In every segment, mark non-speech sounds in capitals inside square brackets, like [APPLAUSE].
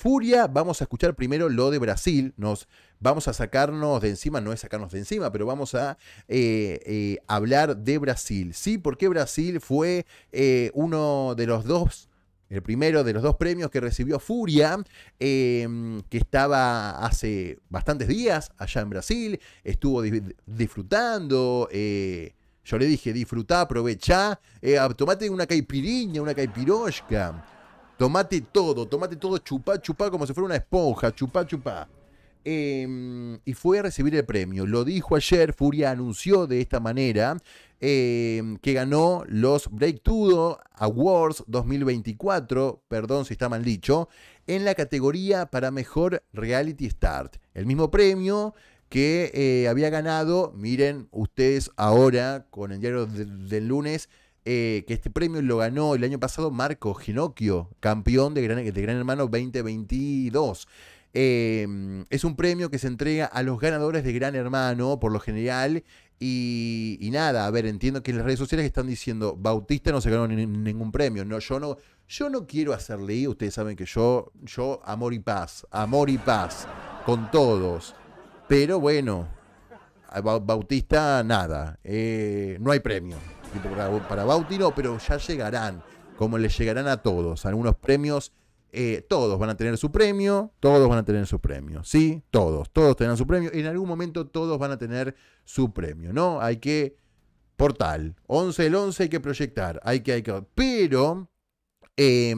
Furia, vamos a escuchar primero lo de Brasil, nos vamos a sacarnos de encima, no es sacarnos de encima, pero vamos a eh, eh, hablar de Brasil, ¿sí? Porque Brasil fue eh, uno de los dos el primero de los dos premios que recibió Furia, em, que estaba hace bastantes días allá en Brasil, estuvo disfrutando. yo le dije, disfruta, aprovecha, tomate una caipiriña, una caipirosca. Tomate todo, tomate todo, chupá, chupá, como si fuera una esponja, chupá, chupá. Em, y fue a recibir el premio. Lo dijo ayer, Furia anunció de esta manera em, que ganó los Breakthrough Awards 2024, perdón si está mal dicho, en la categoría para mejor reality start. El mismo premio que eh, había ganado, miren ustedes ahora con el diario del lunes, eh, que este premio lo ganó el año pasado Marco Ginocchio, campeón de Gran, Hermano 2022. Em, es un premio que se entrega a los ganadores de Gran Hermano, por lo general. Y, nada, a ver, entiendo que en las redes sociales están diciendo, Bautista no se ganó ningún premio. No, yo no, yo no quiero hacerle, ustedes saben que yo, yo, amor y paz, amor y paz, con todos. Pero bueno, Bautista nada, eh, no hay premio para, Bautino, pero ya llegarán, como les llegarán a todos, algunos premios. Eh, todos van a tener su premio, todos van a tener su premio, ¿sí? Todos, todos tendrán su premio, en algún momento todos van a tener su premio, ¿no? Hay que, portal, 11 el 11 hay que proyectar, hay que, hay que, pero, eh,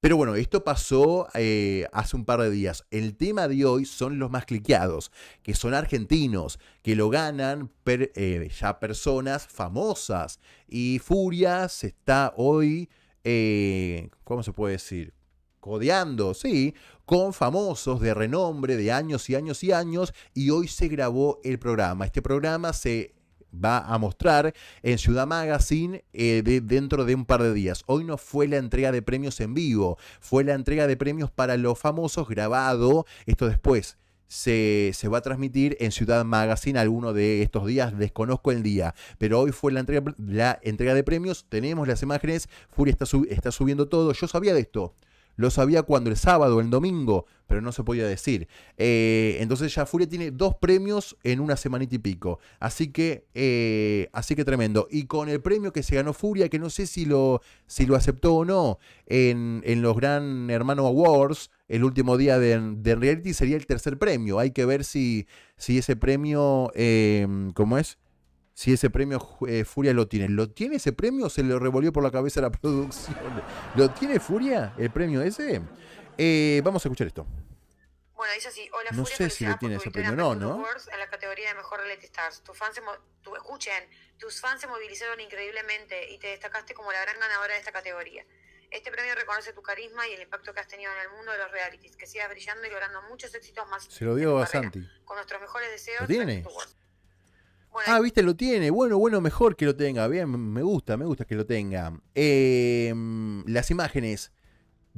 pero bueno, esto pasó eh, hace un par de días. El tema de hoy son los más cliqueados, que son argentinos, que lo ganan eh, ya personas famosas. Y Furias está hoy, eh, ¿cómo se puede decir? Codeando, sí, con famosos de renombre de años y años y años. Y hoy se grabó el programa. Este programa se va a mostrar en Ciudad Magazine eh, dentro de un par de días. Hoy no fue la entrega de premios en vivo, fue la entrega de premios para los famosos grabado, esto después. Se, se, va a transmitir en Ciudad Magazine alguno de estos días, desconozco el día, pero hoy fue la entrega, la entrega de premios, tenemos las imágenes, Furia está, está subiendo todo, yo sabía de esto, lo sabía cuando el sábado, el domingo, pero no se podía decir. Eh, entonces ya Furia tiene dos premios en una semanita y pico. Así que, eh, así que tremendo. Y con el premio que se ganó Furia, que no sé si lo, si lo aceptó o no, en, los Gran Hermano Awards, el último día de, reality sería el tercer premio. Hay que ver si, si ese premio, eh, ¿cómo es? si ese premio eh, Furia lo tiene. ¿Lo tiene ese premio o se le revolvió por la cabeza la [LAUGHS] producción? ¿Lo tiene Furia el premio ese? Eh, vamos a escuchar esto. Bueno, dice así, hola no sé si tiene ese premio no, ¿no? En la categoría de Mejor Reality Stars. Tus fans tu, escuchen, tus fans se movilizaron increíblemente y te destacaste como la gran ganadora de esta categoría. Este premio reconoce tu carisma y el impacto que has tenido en el mundo de los realities. Que sigas brillando y logrando muchos éxitos más. Se lo dio a Santi. Con nuestros mejores deseos. ¿Lo tiene? Ah, viste, lo tiene. Bueno, bueno, mejor que lo tenga. Bien, me gusta, me gusta que lo tenga. Em, las imágenes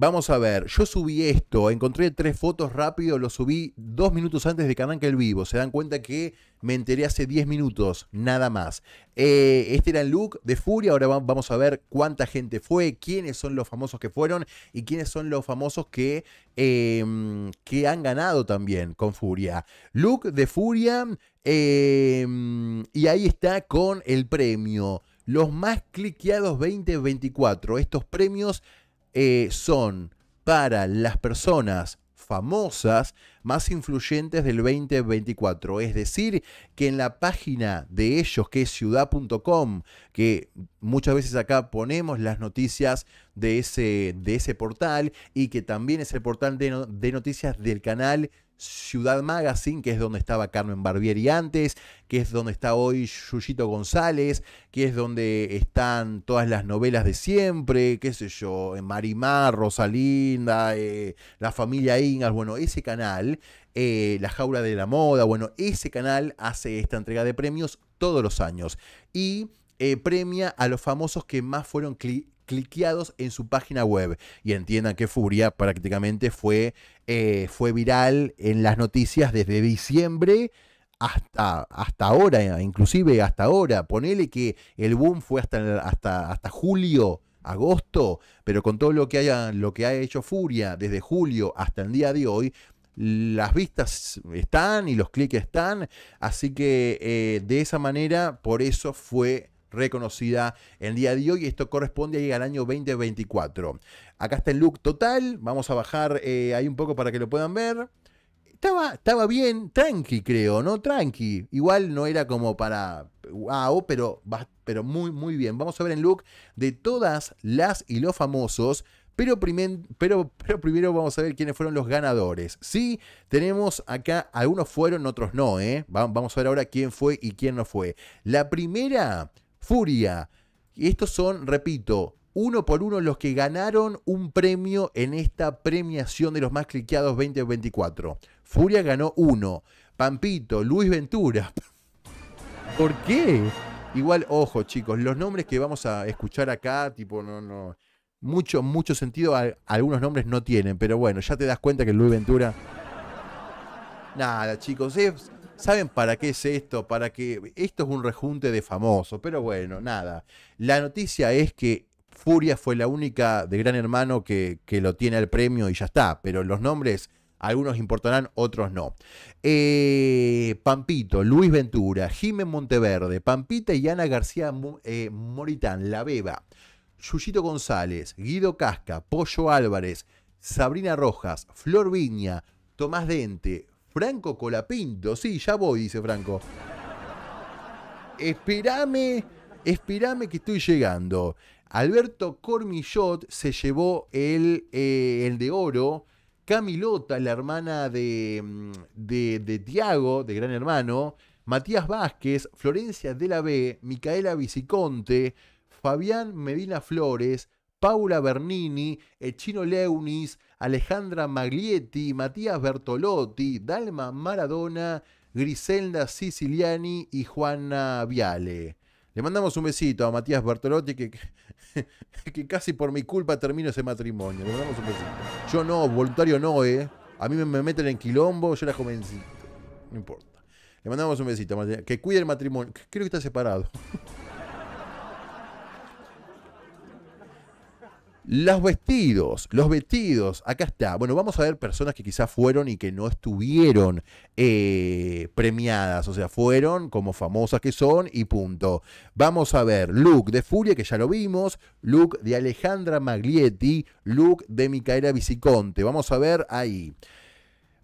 Vamos a ver, yo subí esto, encontré tres fotos rápido, lo subí dos minutos antes de que el vivo. Se dan cuenta que me enteré hace 10 minutos, nada más. Eh, este era el look de Furia, ahora vamos a ver cuánta gente fue, quiénes son los famosos que fueron y quiénes son los famosos que, em, que han ganado también con Furia. Look de Furia em, y ahí está con el premio. Los más cliqueados 2024, estos premios eh, son para las personas famosas más influyentes del 2024. Es decir, que en la página de ellos, que es ciudad.com, que muchas veces acá ponemos las noticias de ese, de ese portal y que también es el portal de, de noticias del canal Ciudad Magazine, que es donde estaba Carmen Barbieri antes, que es donde está hoy Yuyito González, que es donde están todas las novelas de siempre, qué sé yo, eh, Marimar, Rosalinda, eh, La Familia Ingas, bueno, ese canal, eh, La Jaula de la Moda, bueno, ese canal hace esta entrega de premios todos los años y premia a los famosos que más fueron clic cliqueados en su página web. Y entiendan que Furia prácticamente fue, eh, fue viral en las noticias desde diciembre hasta, hasta ahora, inclusive hasta ahora. Ponele que el boom fue hasta, hasta, hasta julio, agosto, pero con todo lo que, haya, lo que ha hecho Furia desde julio hasta el día de hoy, las vistas están y los clics están. Así que eh, de esa manera, por eso fue reconocida el día de hoy. Esto corresponde al año 2024. Acá está el look total. Vamos a bajar eh, ahí un poco para que lo puedan ver. Estaba, estaba bien, tranqui creo, ¿no? Tranqui. Igual no era como para wow, pero, pero muy, muy bien. Vamos a ver el look de todas las y los famosos. Pero, pero, pero, primero vamos a ver quiénes fueron los ganadores. Sí, tenemos acá, algunos fueron, otros no, ¿eh? Vamos a ver ahora quién fue y quién no fue. La primera Furia. Y estos son, repito, uno por uno los que ganaron un premio en esta premiación de los más cliqueados 2024. Furia ganó uno. Pampito, Luis Ventura. [LAUGHS] ¿Por qué? Igual, ojo, chicos, los nombres que vamos a escuchar acá, tipo, no, no. Mucho, mucho sentido. Algunos nombres no tienen, pero bueno, ya te das cuenta que Luis Ventura. [LAUGHS] Nada, chicos, es ¿Saben para qué es esto? Para que esto es un rejunte de famosos, pero bueno, nada. La noticia es que Furia fue la única de Gran Hermano que, lo tiene al premio y ya está, pero los nombres algunos importarán, otros no. Eh, Pampito, Luis Ventura, Jiménez Monteverde, Pampita y Ana García eh, Moritán, La Beba, Yuyito González, Guido Casca, Pollo Álvarez, Sabrina Rojas, Flor Viña, Tomás Dente, Franco Colapinto. Sí, ya voy, dice Franco. Espérame, esperame que estoy llegando. Alberto Cormillot se llevó el, eh, el de oro. Camilota, la hermana de, mm, de, de Tiago, de Gran Hermano. Matías Vázquez, Florencia de la B, Micaela Viciconte, Fabián Medina Flores, Paula Bernini, Echino Leunis, Alejandra Maglietti, Matías Bertolotti, Dalma Maradona, Griselda Siciliani y Juana Viale. Le mandamos un besito a Matías Bertolotti, que, [LAUGHS] que, casi por mi culpa termino ese matrimonio. Le mandamos un besito. Yo no, voluntario no, ¿eh? A mí me meten en quilombo, yo era jovencito. No importa. Le mandamos un besito, a Matías. Que cuide el matrimonio. Creo que está separado. [LAUGHS] Los vestidos, los vestidos, acá está. Bueno, vamos a ver personas que quizás fueron y que no estuvieron eh, premiadas, o sea, fueron como famosas que son y punto. Vamos a ver look de Furia, que ya lo vimos, look de Alejandra Maglietti, look de Micaela Viciconte. Vamos a ver ahí.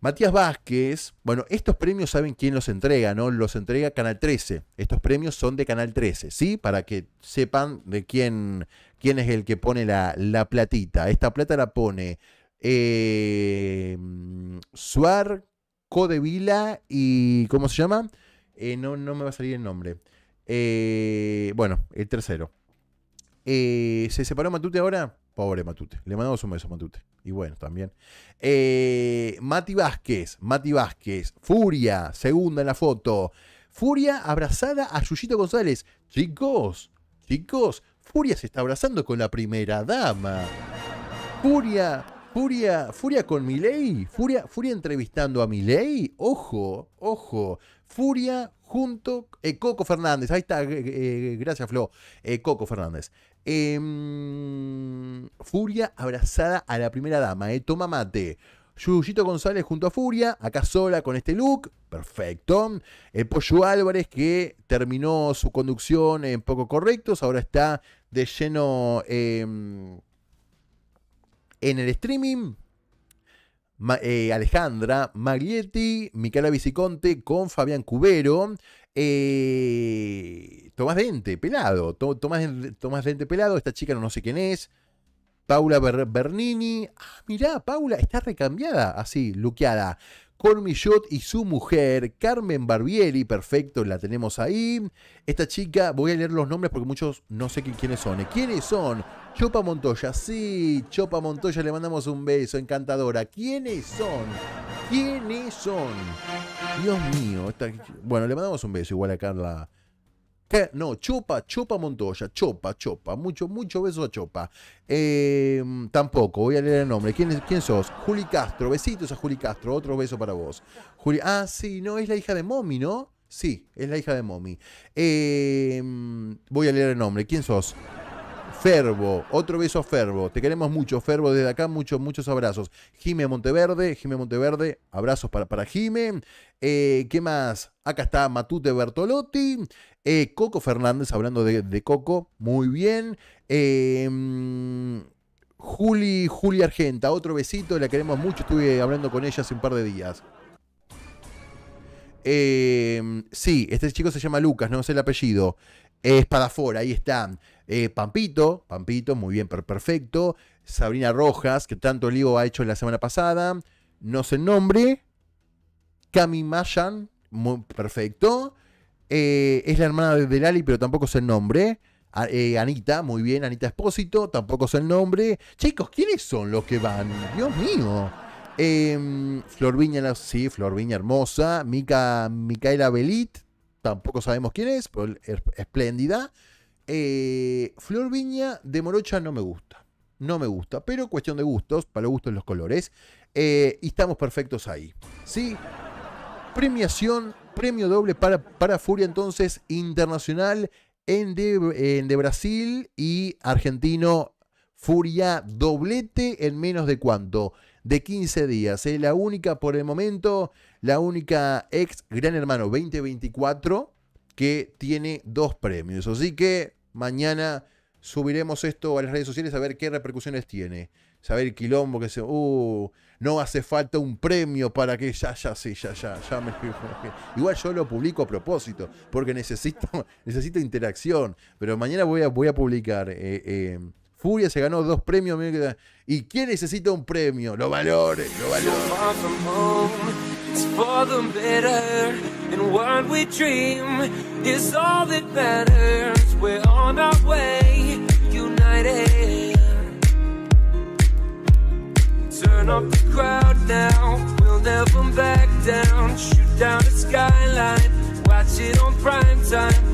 Matías Vázquez, bueno, estos premios saben quién los entrega, ¿no? Los entrega Canal 13. Estos premios son de Canal 13, ¿sí? Para que sepan de quién, quién es el que pone la, platita. Esta plata la pone eh, Suar, Codevila y. ¿Cómo se llama? Eh, no, no, me va a salir el nombre. Eh, bueno, el tercero. Eh, ¿Se separó Matute ahora? Pobre Matute. Le mandamos un beso, a Matute. Y bueno, también. Eh, Mati Vázquez, Mati Vázquez, Furia, segunda en la foto. Furia abrazada a Yuyito González. Chicos, chicos, Furia se está abrazando con la primera dama. Furia, Furia, Furia con Milei. Furia, Furia entrevistando a Milei. Ojo, ojo. Furia junto a eh, Coco Fernández. Ahí está, eh, gracias Flo. Coco Fernández. Em, Furia abrazada a la primera dama, eh. toma mate. Yuyito González junto a Furia, acá sola con este look, perfecto. El eh, Pollo Álvarez que terminó su conducción en poco correctos, ahora está de lleno em, en el streaming. Eh, Alejandra Maglietti, Micaela Viciconte con Fabián Cubero, eh, Tomás Dente, pelado. Tomás, Dente, pelado. Esta chica no, no sé quién es. Paula Bernini. Ah, mirá, Paula está recambiada, así, luqueada. Con y su mujer, Carmen Barbieri, perfecto, la tenemos ahí. Esta chica, voy a leer los nombres porque muchos no sé quiénes son. ¿Quiénes son? Chopa Montoya, sí, Chopa Montoya, le mandamos un beso, encantadora. ¿Quiénes son? ¿Quiénes son? Dios mío. Bueno, le mandamos un beso igual a Carla. ¿Qué? No, Chupa, Chupa Montoya, Chopa, Chopa, mucho, mucho beso a Chopa. Em, tampoco, voy a leer el nombre. ¿Quién, ¿Quién sos? Juli Castro, besitos a Juli Castro, otro beso para vos. Juli, ah, sí, no, es la hija de Momi, ¿no? Sí, es la hija de Momi. Em, voy a leer el nombre. ¿Quién sos? Fervo, otro beso a Fervo. Te queremos mucho, Fervo. Desde acá, muchos, muchos abrazos. Jime Monteverde, Jime Monteverde, abrazos para, para Jime. Eh, ¿Qué más? Acá está Matute Bertolotti. Eh, Coco Fernández, hablando de, Coco, muy bien. Em, Juli, Juli Argenta, otro besito, la queremos mucho. Estuve hablando con ella hace un par de días. Em, sí, este chico se llama Lucas, no sé el apellido. Espadafor, ahí están. Eh, Pampito, Pampito, muy bien, perfecto. Sabrina Rojas, que tanto lío ha hecho la semana pasada. No sé el nombre. Cami Mayan, muy perfecto. Eh, es la hermana de Lali, pero tampoco sé el nombre. Eh, Anita, muy bien. Anita Espósito, tampoco sé el nombre. Chicos, ¿quiénes son los que van? Dios mío. Eh, Viña, sí, Viña, hermosa. Mica, Micaela Belit, tampoco sabemos quién es, pero espléndida. Eh, Flor Viña de Morocha no me gusta. No me gusta, pero cuestión de gustos, para los gustos los colores. Eh, y estamos perfectos ahí. ¿Sí? Premiación, premio doble para, para Furia entonces, internacional en de, Brasil y argentino Furia doblete en menos de cuánto, de 15 días. Es la única por el momento la única ex Gran Hermano 2024 que tiene dos premios. Así que mañana subiremos esto a las redes sociales a ver qué repercusiones tiene. Saber el quilombo que se. Uh, no hace falta un premio para que ya, ya, sí, ya, ya, ya me. [LAUGHS] Igual yo lo publico a propósito, porque necesito, [LAUGHS] necesito interacción. Pero mañana voy a, voy a publicar. Eh, eh, Furia se ganó dos premios. ¿Y quién necesita un premio? Lo valores, lo valores. It's for the better And what we dream Is all that matters We're on our way United Turn up the crowd now We'll never back down Shoot down the skyline Watch it on prime time